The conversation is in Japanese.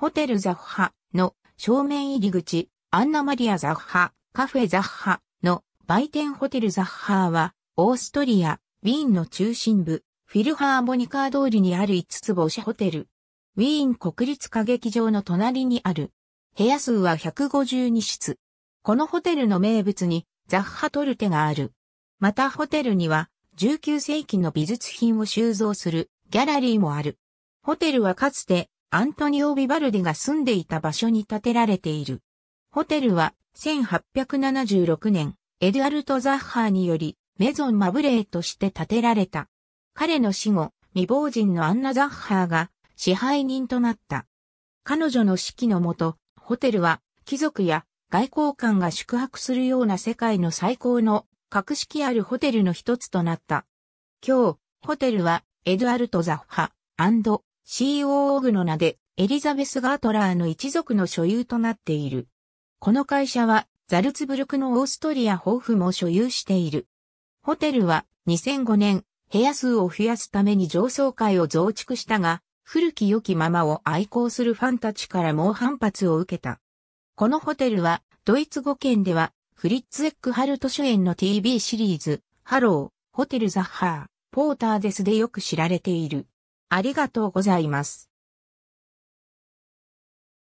ホテルザッハの正面入り口、アンナマリアザッハ、カフェザッハの売店ホテルザッハは、オーストリア、ウィーンの中心部、フィルハーモニカー通りにある5つ星ホテル。ウィーン国立歌劇場の隣にある。部屋数は152室。このホテルの名物にザッハトルテがある。またホテルには19世紀の美術品を収蔵するギャラリーもある。ホテルはかつてアントニオ・ビバルディが住んでいた場所に建てられている。ホテルは1876年、エドゥアルト・ザッハーによりメゾン・マブレーとして建てられた。彼の死後、未亡人のアンナ・ザッハーが支配人となった。彼女の指揮のもと、ホテルは貴族や外交官が宿泊するような世界の最高の格式あるホテルの一つとなった。今日、ホテルはエドゥアルト・ザッハ COO グの名でエリザベス・ガートラーの一族の所有となっている。この会社はザルツブルクのオーストリアホーフも所有している。ホテルは2005年部屋数を増やすために上層階を増築したが、古き良きままを愛好するファンたちから猛反発を受けた。このホテルはドイツ語圏ではフリッツ・エックハルト主演の TV シリーズ、ハロー、ホテル・ザッハー、ポーターデスでよく知られている。ありがとうございます。